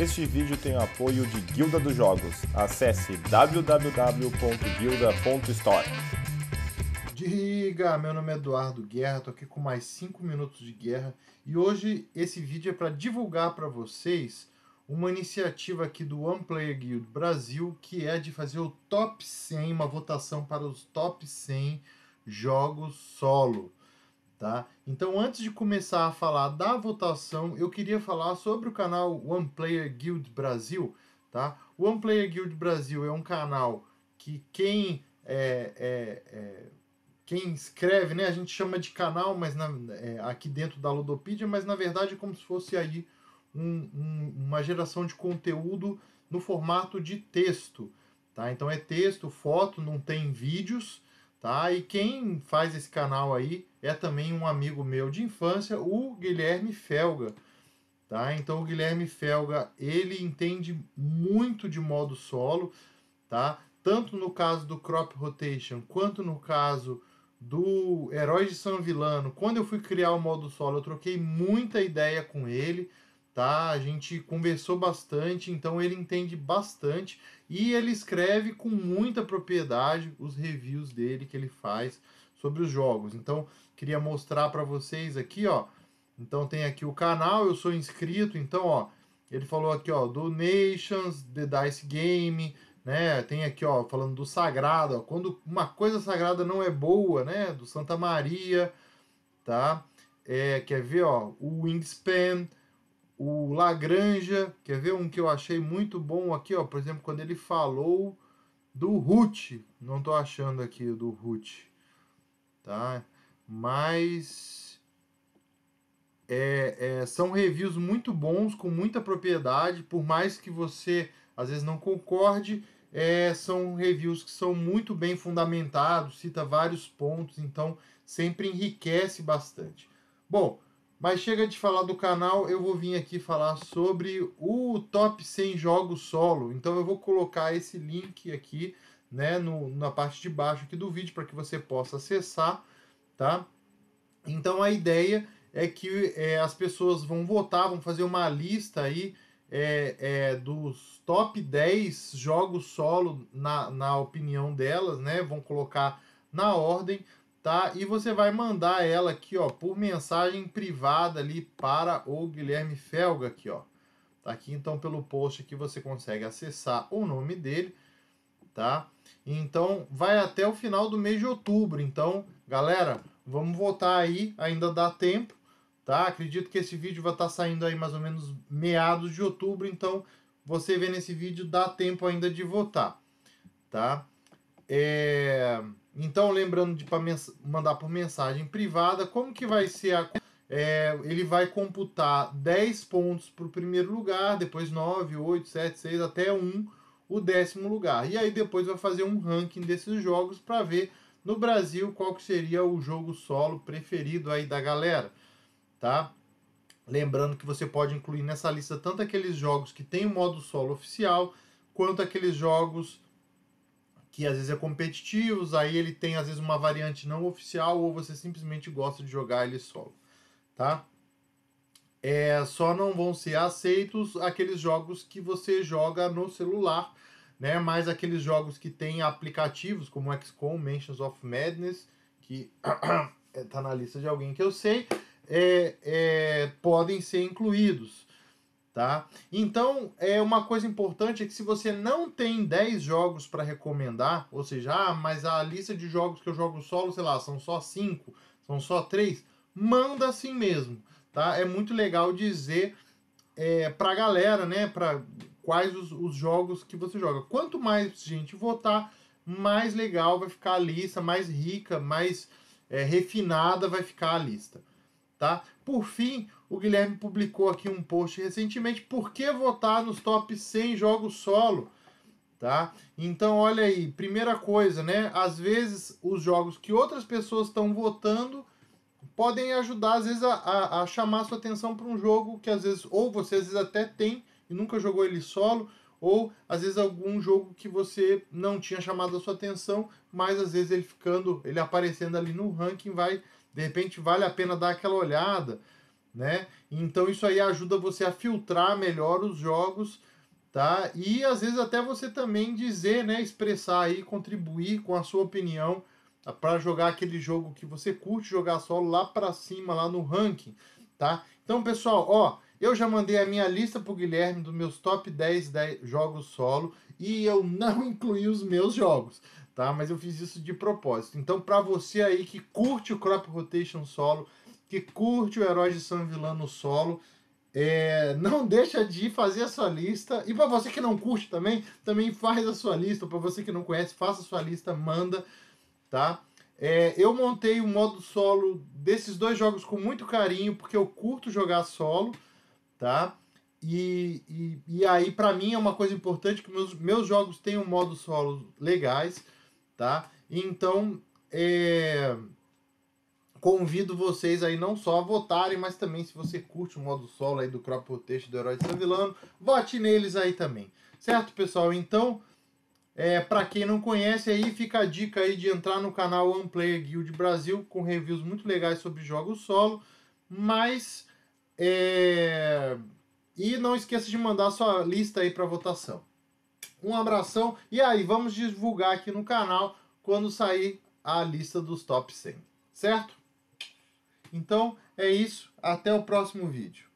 Este vídeo tem o apoio de Guilda dos Jogos. Acesse www.guilda.store. Diga, meu nome é Eduardo Guerra, estou aqui com mais 5 minutos de guerra e hoje esse vídeo é para divulgar para vocês uma iniciativa aqui do One Player Guild Brasil que é de fazer o top 100, uma votação para os top 100 jogos solo. Tá? Então, antes de começar a falar da votação, eu queria falar sobre o canal One Player Guild Brasil. Tá? One Player Guild Brasil é um canal que quem é, é, é quem escreve, né, a gente chama de canal, mas na, é, aqui dentro da Ludopedia, mas na verdade é como se fosse aí um, um, uma geração de conteúdo no formato de texto. Tá? Então é texto, foto, não tem vídeos tá? E quem faz esse canal aí é também um amigo meu de infância, o Guilherme Felga, tá? Então o Guilherme Felga, ele entende muito de modo solo, tá? Tanto no caso do crop rotation, quanto no caso do Heróis de São Vilano, quando eu fui criar o modo solo, eu troquei muita ideia com ele, tá? A gente conversou bastante, então ele entende bastante e ele escreve com muita propriedade os reviews dele que ele faz sobre os jogos. Então, queria mostrar para vocês aqui, ó. Então tem aqui o canal, eu sou inscrito, então, ó, ele falou aqui, ó, do Nations, The Dice Game, né? Tem aqui, ó, falando do sagrado, ó, quando uma coisa sagrada não é boa, né? Do Santa Maria, tá? É, quer ver, ó, o Wingspan, o Lagranja, quer ver um que eu achei muito bom aqui, ó, por exemplo, quando ele falou do Ruth, não estou achando aqui do Ruth, tá? Mas é, é, são reviews muito bons, com muita propriedade, por mais que você às vezes não concorde, é, são reviews que são muito bem fundamentados, cita vários pontos, então sempre enriquece bastante. Bom, mas chega de falar do canal, eu vou vir aqui falar sobre o top 100 jogos solo. Então eu vou colocar esse link aqui, né, no, na parte de baixo aqui do vídeo para que você possa acessar, tá? Então a ideia é que é, as pessoas vão votar, vão fazer uma lista aí é, é, dos top 10 jogos solo na, na opinião delas, né? Vão colocar na ordem tá? E você vai mandar ela aqui, ó, por mensagem privada ali para o Guilherme Felga aqui, ó. Tá aqui então pelo post que você consegue acessar o nome dele, tá? Então vai até o final do mês de outubro. Então, galera, vamos votar aí, ainda dá tempo, tá? Acredito que esse vídeo vai estar tá saindo aí mais ou menos meados de outubro, então você vê nesse vídeo dá tempo ainda de votar, tá? É... Então, lembrando de mandar por mensagem privada, como que vai ser a. É, ele vai computar 10 pontos para o primeiro lugar, depois 9, 8, 7, 6, até 1, o décimo lugar. E aí depois vai fazer um ranking desses jogos para ver no Brasil qual que seria o jogo solo preferido aí da galera, tá? Lembrando que você pode incluir nessa lista tanto aqueles jogos que tem o modo solo oficial, quanto aqueles jogos que às vezes é competitivos, aí ele tem às vezes uma variante não oficial ou você simplesmente gosta de jogar ele solo, tá? É, só não vão ser aceitos aqueles jogos que você joga no celular, né? Mas aqueles jogos que têm aplicativos como XCOM, Mentions of Madness, que é, tá na lista de alguém que eu sei, é, é, podem ser incluídos tá? Então, é uma coisa importante é que se você não tem 10 jogos para recomendar, ou seja, ah, mas a lista de jogos que eu jogo solo, sei lá, são só 5, são só 3, manda assim mesmo, tá? É muito legal dizer é, pra galera, né, pra quais os, os jogos que você joga. Quanto mais gente votar, mais legal vai ficar a lista, mais rica, mais é, refinada vai ficar a lista. Tá? Por fim, o Guilherme publicou aqui um post recentemente, por que votar nos top 100 jogos solo? Tá? Então, olha aí, primeira coisa, né? Às vezes, os jogos que outras pessoas estão votando podem ajudar, às vezes, a, a, a chamar a sua atenção para um jogo que, às vezes, ou você às vezes até tem e nunca jogou ele solo, ou às vezes algum jogo que você não tinha chamado a sua atenção, mas às vezes ele ficando, ele aparecendo ali no ranking vai de repente vale a pena dar aquela olhada, né? Então isso aí ajuda você a filtrar melhor os jogos, tá? E às vezes até você também dizer, né, expressar aí, contribuir com a sua opinião ah, para jogar aquele jogo que você curte jogar solo lá para cima, lá no ranking, tá? Então, pessoal, ó, eu já mandei a minha lista pro Guilherme dos meus top 10, 10 jogos solo e eu não incluí os meus jogos tá? Mas eu fiz isso de propósito. Então, para você aí que curte o crop rotation solo, que curte o herói de São Vilã no solo, é, não deixa de fazer a sua lista. E para você que não curte também, também faz a sua lista. Para você que não conhece, faça a sua lista, manda, tá? É, eu montei o um modo solo desses dois jogos com muito carinho, porque eu curto jogar solo, tá? E, e, e aí, para mim, é uma coisa importante que meus, meus jogos tenham modos solo legais tá? Então, é... convido vocês aí não só a votarem, mas também se você curte o modo solo aí do crop rotation do Herói de Savilano, vote neles aí também. Certo, pessoal? Então, é, para quem não conhece aí, fica a dica aí de entrar no canal One Player Guild Brasil com reviews muito legais sobre jogos solo, mas... É... E não esqueça de mandar sua lista aí para votação. Um abração e aí vamos divulgar aqui no canal quando sair a lista dos top 100, certo? Então é isso, até o próximo vídeo.